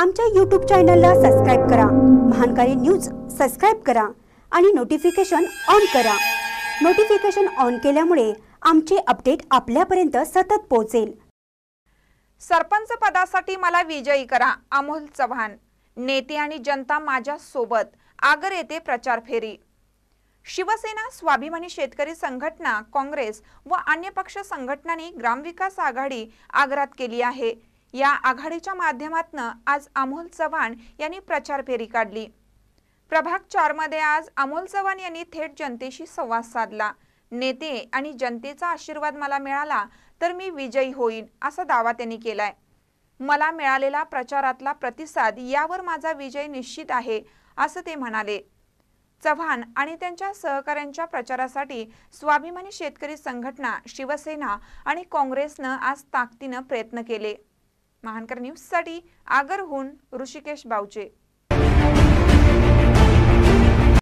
आमच्या यूट्यूब चॅनलला सबस्क्राईब करा महानकारी न्यूज सबस्क्राईब करा आणि नोटिफिकेशन ऑन करा नोटिफिकेशन ऑन केल्यामुळे आमचे अपडेट आपल्यापर्यंत सतत पोहोचेल सरपंच पदासाठी मला विजयी करा अमोल चव्हाण नेते आणि जनता माझ्या सोबत आगर येते प्रचार फेरी शिवसेना स्वाभिमानी शेतकरी संघटना काँग्रेस व अन्य पक्ष संघटनांनी ग्रामविकास आघाडी आग्रात केली आहे या आघाडीच्या माध्यमातून आज अमोल चव्हाण यांनी प्रचार फेरी काढली प्रभाग चारमध्ये आज अमोल चव्हाण यांनी थेट जनतेशी संवाद साधला नेते आणि जनतेचा आशीर्वाद मला मिळाला तर मी विजयी होईन असा दावा त्यांनी केलाय मला मिळालेला प्रचारातला प्रतिसाद यावर माझा विजय निश्चित आहे असं ते म्हणाले चव्हाण आणि त्यांच्या सहकाऱ्यांच्या प्रचारासाठी स्वाभिमानी शेतकरी संघटना शिवसेना आणि काँग्रेसनं आज ताकदीनं प्रयत्न केले महानकर साठी आगरहून ऋषिकेश बावचे